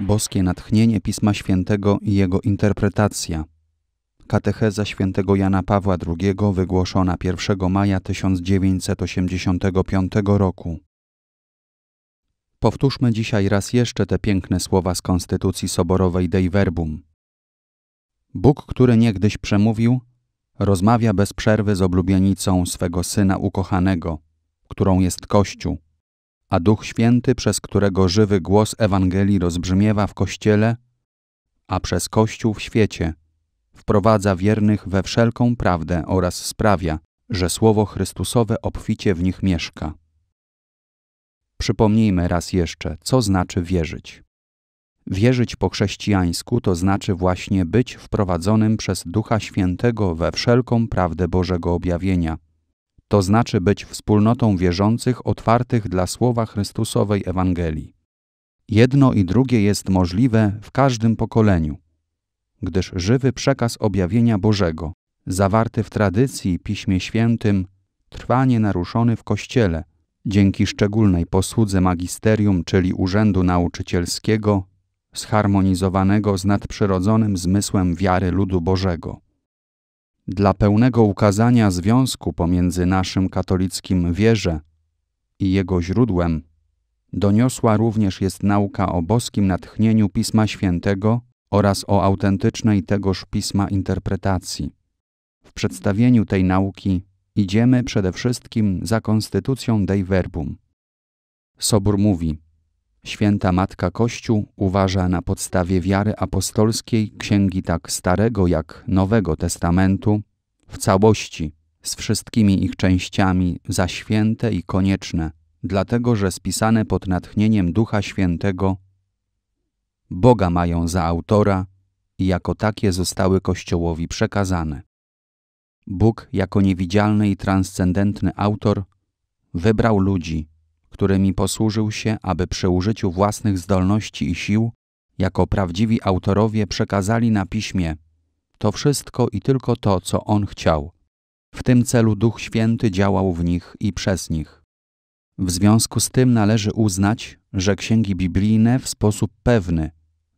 Boskie natchnienie Pisma Świętego i jego interpretacja. Katecheza świętego Jana Pawła II wygłoszona 1 maja 1985 roku. Powtórzmy dzisiaj raz jeszcze te piękne słowa z Konstytucji Soborowej Dei Verbum. Bóg, który niegdyś przemówił, rozmawia bez przerwy z oblubienicą swego Syna ukochanego, którą jest Kościół a Duch Święty, przez którego żywy głos Ewangelii rozbrzmiewa w Kościele, a przez Kościół w świecie, wprowadza wiernych we wszelką prawdę oraz sprawia, że Słowo Chrystusowe obficie w nich mieszka. Przypomnijmy raz jeszcze, co znaczy wierzyć. Wierzyć po chrześcijańsku to znaczy właśnie być wprowadzonym przez Ducha Świętego we wszelką prawdę Bożego objawienia – to znaczy być wspólnotą wierzących otwartych dla słowa Chrystusowej Ewangelii. Jedno i drugie jest możliwe w każdym pokoleniu, gdyż żywy przekaz objawienia Bożego, zawarty w tradycji i Piśmie Świętym, trwa nienaruszony w Kościele, dzięki szczególnej posłudze magisterium, czyli urzędu nauczycielskiego, zharmonizowanego z nadprzyrodzonym zmysłem wiary ludu Bożego. Dla pełnego ukazania związku pomiędzy naszym katolickim wierze i jego źródłem, doniosła również jest nauka o boskim natchnieniu Pisma Świętego oraz o autentycznej tegoż Pisma interpretacji. W przedstawieniu tej nauki idziemy przede wszystkim za konstytucją Dei Verbum. Sobór mówi – Święta Matka Kościół uważa na podstawie wiary apostolskiej księgi tak Starego jak Nowego Testamentu w całości, z wszystkimi ich częściami, za święte i konieczne, dlatego że spisane pod natchnieniem Ducha Świętego, Boga mają za autora i jako takie zostały Kościołowi przekazane. Bóg jako niewidzialny i transcendentny autor wybrał ludzi którymi posłużył się, aby przy użyciu własnych zdolności i sił, jako prawdziwi autorowie przekazali na piśmie to wszystko i tylko to, co on chciał. W tym celu Duch Święty działał w nich i przez nich. W związku z tym należy uznać, że księgi biblijne w sposób pewny,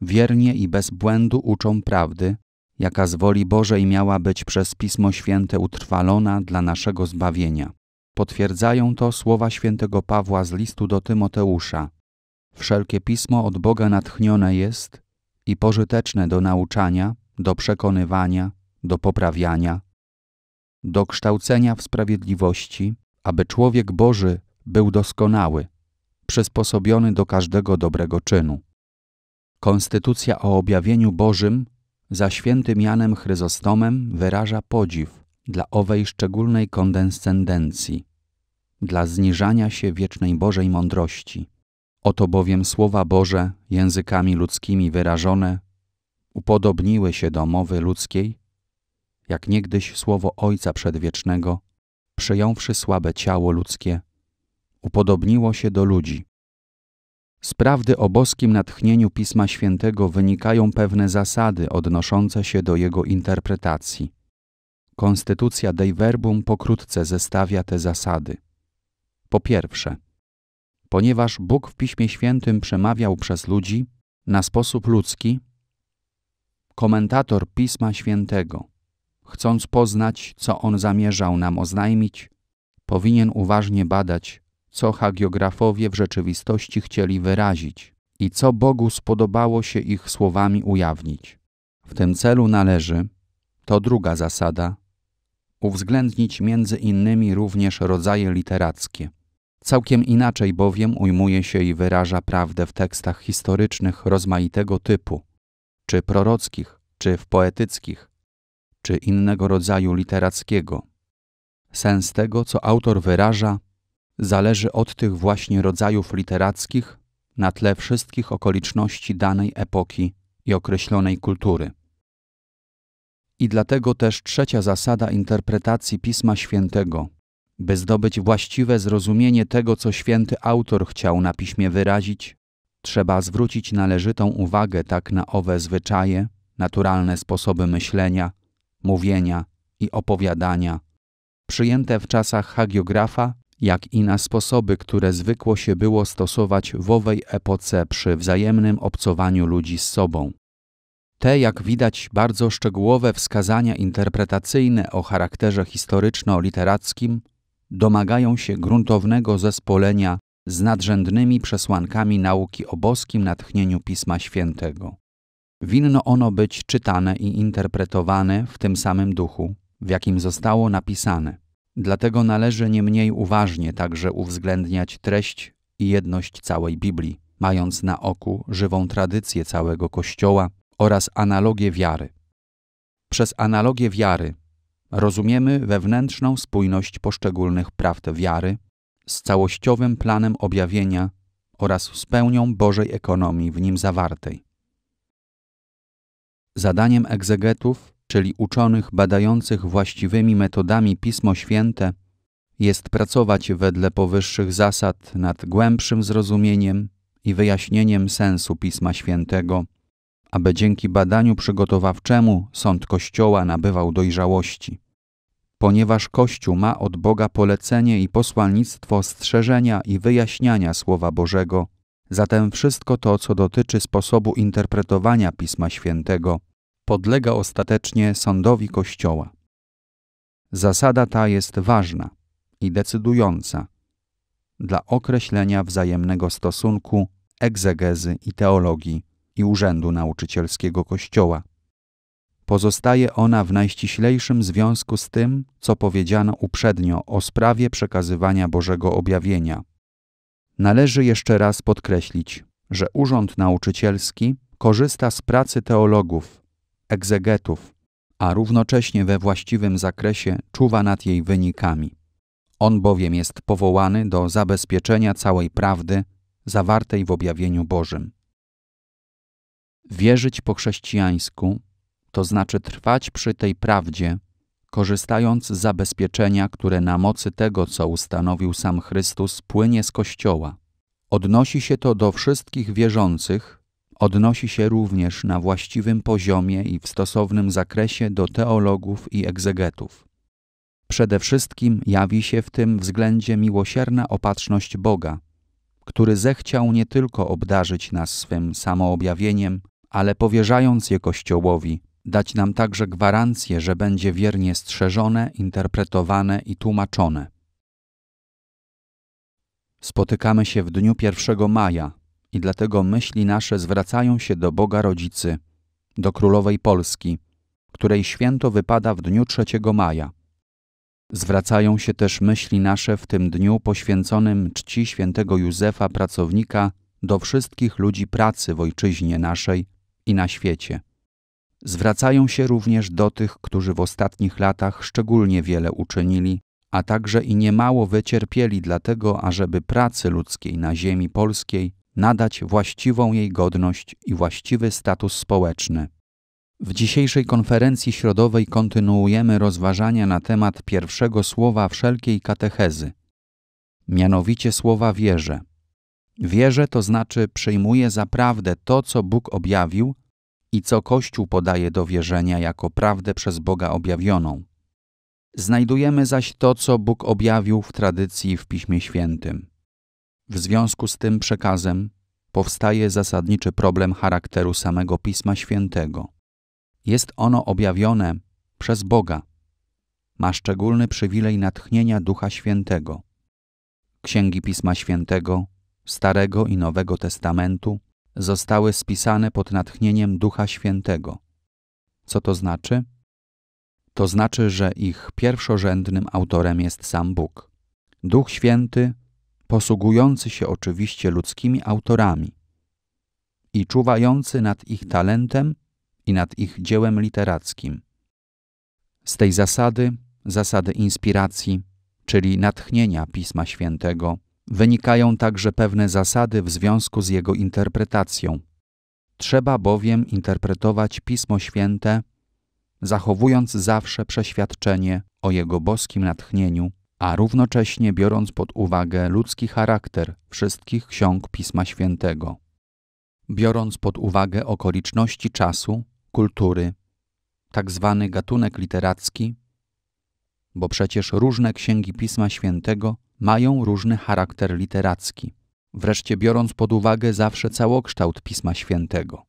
wiernie i bez błędu uczą prawdy, jaka z woli Bożej miała być przez Pismo Święte utrwalona dla naszego zbawienia. Potwierdzają to słowa świętego Pawła z listu do Tymoteusza. Wszelkie pismo od Boga natchnione jest i pożyteczne do nauczania, do przekonywania, do poprawiania, do kształcenia w sprawiedliwości, aby człowiek Boży był doskonały, przysposobiony do każdego dobrego czynu. Konstytucja o objawieniu Bożym za świętym Janem Chryzostomem wyraża podziw dla owej szczególnej kondescendencji dla zniżania się wiecznej Bożej mądrości. Oto bowiem słowa Boże, językami ludzkimi wyrażone, upodobniły się do mowy ludzkiej, jak niegdyś słowo Ojca Przedwiecznego, przyjąwszy słabe ciało ludzkie, upodobniło się do ludzi. Z prawdy o boskim natchnieniu Pisma Świętego wynikają pewne zasady odnoszące się do jego interpretacji. Konstytucja Dei Verbum pokrótce zestawia te zasady. Po pierwsze, ponieważ Bóg w Piśmie Świętym przemawiał przez ludzi na sposób ludzki, komentator Pisma Świętego, chcąc poznać, co on zamierzał nam oznajmić, powinien uważnie badać, co hagiografowie w rzeczywistości chcieli wyrazić i co Bogu spodobało się ich słowami ujawnić. W tym celu należy, to druga zasada, uwzględnić między innymi również rodzaje literackie – Całkiem inaczej bowiem ujmuje się i wyraża prawdę w tekstach historycznych rozmaitego typu, czy prorockich, czy w poetyckich, czy innego rodzaju literackiego. Sens tego, co autor wyraża, zależy od tych właśnie rodzajów literackich na tle wszystkich okoliczności danej epoki i określonej kultury. I dlatego też trzecia zasada interpretacji Pisma Świętego – by zdobyć właściwe zrozumienie tego, co święty autor chciał na piśmie wyrazić, trzeba zwrócić należytą uwagę tak na owe zwyczaje, naturalne sposoby myślenia, mówienia i opowiadania, przyjęte w czasach hagiografa, jak i na sposoby, które zwykło się było stosować w owej epoce przy wzajemnym obcowaniu ludzi z sobą. Te, jak widać, bardzo szczegółowe wskazania interpretacyjne o charakterze historyczno-literackim domagają się gruntownego zespolenia z nadrzędnymi przesłankami nauki o boskim natchnieniu Pisma Świętego. Winno ono być czytane i interpretowane w tym samym duchu, w jakim zostało napisane. Dlatego należy nie mniej uważnie także uwzględniać treść i jedność całej Biblii, mając na oku żywą tradycję całego Kościoła oraz analogię wiary. Przez analogię wiary rozumiemy wewnętrzną spójność poszczególnych prawd wiary z całościowym planem objawienia oraz z pełnią Bożej ekonomii w nim zawartej. Zadaniem egzegetów, czyli uczonych badających właściwymi metodami Pismo Święte, jest pracować wedle powyższych zasad nad głębszym zrozumieniem i wyjaśnieniem sensu Pisma Świętego – aby dzięki badaniu przygotowawczemu sąd Kościoła nabywał dojrzałości. Ponieważ Kościół ma od Boga polecenie i posłannictwo strzeżenia i wyjaśniania Słowa Bożego, zatem wszystko to, co dotyczy sposobu interpretowania Pisma Świętego, podlega ostatecznie sądowi Kościoła. Zasada ta jest ważna i decydująca dla określenia wzajemnego stosunku egzegezy i teologii i Urzędu Nauczycielskiego Kościoła. Pozostaje ona w najściślejszym związku z tym, co powiedziano uprzednio o sprawie przekazywania Bożego objawienia. Należy jeszcze raz podkreślić, że Urząd Nauczycielski korzysta z pracy teologów, egzegetów, a równocześnie we właściwym zakresie czuwa nad jej wynikami. On bowiem jest powołany do zabezpieczenia całej prawdy zawartej w objawieniu Bożym. Wierzyć po chrześcijańsku to znaczy trwać przy tej prawdzie, korzystając z zabezpieczenia, które na mocy tego, co ustanowił sam Chrystus, płynie z Kościoła. Odnosi się to do wszystkich wierzących, odnosi się również na właściwym poziomie i w stosownym zakresie do teologów i egzegetów. Przede wszystkim jawi się w tym względzie miłosierna opatrzność Boga, który zechciał nie tylko obdarzyć nas swym samoobjawieniem, ale powierzając je Kościołowi, dać nam także gwarancję, że będzie wiernie strzeżone, interpretowane i tłumaczone. Spotykamy się w dniu 1 maja i dlatego myśli nasze zwracają się do Boga Rodzicy, do Królowej Polski, której święto wypada w dniu 3 maja. Zwracają się też myśli nasze w tym dniu poświęconym czci świętego Józefa, pracownika, do wszystkich ludzi pracy w ojczyźnie naszej i na świecie. Zwracają się również do tych, którzy w ostatnich latach szczególnie wiele uczynili, a także i niemało wycierpieli dlatego, ażeby pracy ludzkiej na ziemi polskiej nadać właściwą jej godność i właściwy status społeczny. W dzisiejszej konferencji środowej kontynuujemy rozważania na temat pierwszego słowa wszelkiej katechezy, mianowicie słowa wierze. Wierzę to znaczy przyjmuję za prawdę to, co Bóg objawił i co Kościół podaje do wierzenia jako prawdę przez Boga objawioną. Znajdujemy zaś to, co Bóg objawił w tradycji w Piśmie Świętym. W związku z tym przekazem powstaje zasadniczy problem charakteru samego Pisma Świętego. Jest ono objawione przez Boga. Ma szczególny przywilej natchnienia Ducha Świętego. Księgi Pisma Świętego Starego i Nowego Testamentu zostały spisane pod natchnieniem Ducha Świętego. Co to znaczy? To znaczy, że ich pierwszorzędnym autorem jest sam Bóg. Duch Święty, posługujący się oczywiście ludzkimi autorami i czuwający nad ich talentem i nad ich dziełem literackim. Z tej zasady, zasady inspiracji, czyli natchnienia Pisma Świętego, Wynikają także pewne zasady w związku z jego interpretacją. Trzeba bowiem interpretować Pismo Święte, zachowując zawsze przeświadczenie o jego boskim natchnieniu, a równocześnie biorąc pod uwagę ludzki charakter wszystkich ksiąg Pisma Świętego. Biorąc pod uwagę okoliczności czasu, kultury, tak zwany gatunek literacki, bo przecież różne księgi Pisma Świętego mają różny charakter literacki, wreszcie biorąc pod uwagę zawsze całokształt Pisma Świętego.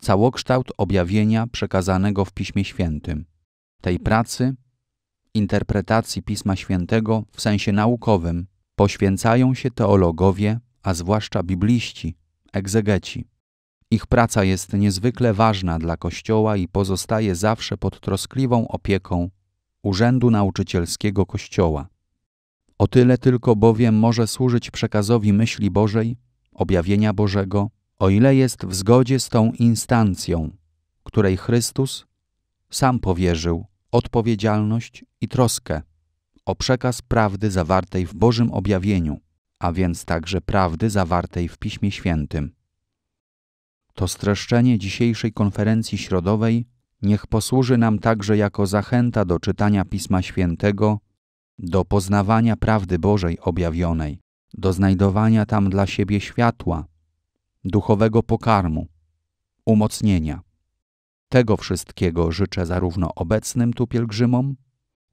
Całokształt objawienia przekazanego w Piśmie Świętym, tej pracy, interpretacji Pisma Świętego w sensie naukowym, poświęcają się teologowie, a zwłaszcza bibliści, egzegeci. Ich praca jest niezwykle ważna dla Kościoła i pozostaje zawsze pod troskliwą opieką Urzędu Nauczycielskiego Kościoła. O tyle tylko bowiem może służyć przekazowi myśli Bożej, objawienia Bożego, o ile jest w zgodzie z tą instancją, której Chrystus sam powierzył odpowiedzialność i troskę o przekaz prawdy zawartej w Bożym objawieniu, a więc także prawdy zawartej w Piśmie Świętym. To streszczenie dzisiejszej konferencji środowej niech posłuży nam także jako zachęta do czytania Pisma Świętego, do poznawania prawdy Bożej objawionej, do znajdowania tam dla siebie światła, duchowego pokarmu, umocnienia. Tego wszystkiego życzę zarówno obecnym tu pielgrzymom,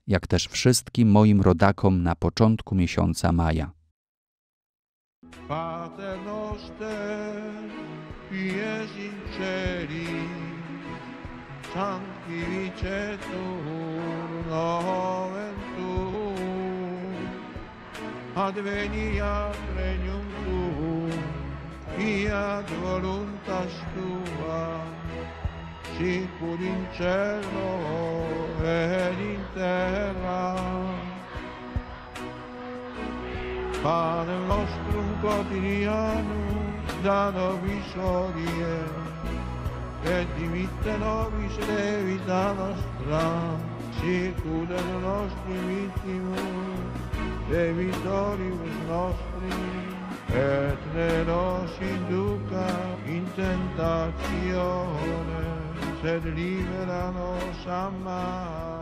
jak też wszystkim moim rodakom na początku miesiąca maja. Pater noster, tu, vicetur noventum adveniat regnum tuum fiat voluntas tua sicur in cielo ed in terra Padre nostrum quotidiano da nobis odie e di vita nobis levita nostra, circuda le nostre vittime, e vitoribus nostri, et ne nos induca in tentazione, sed libera nos a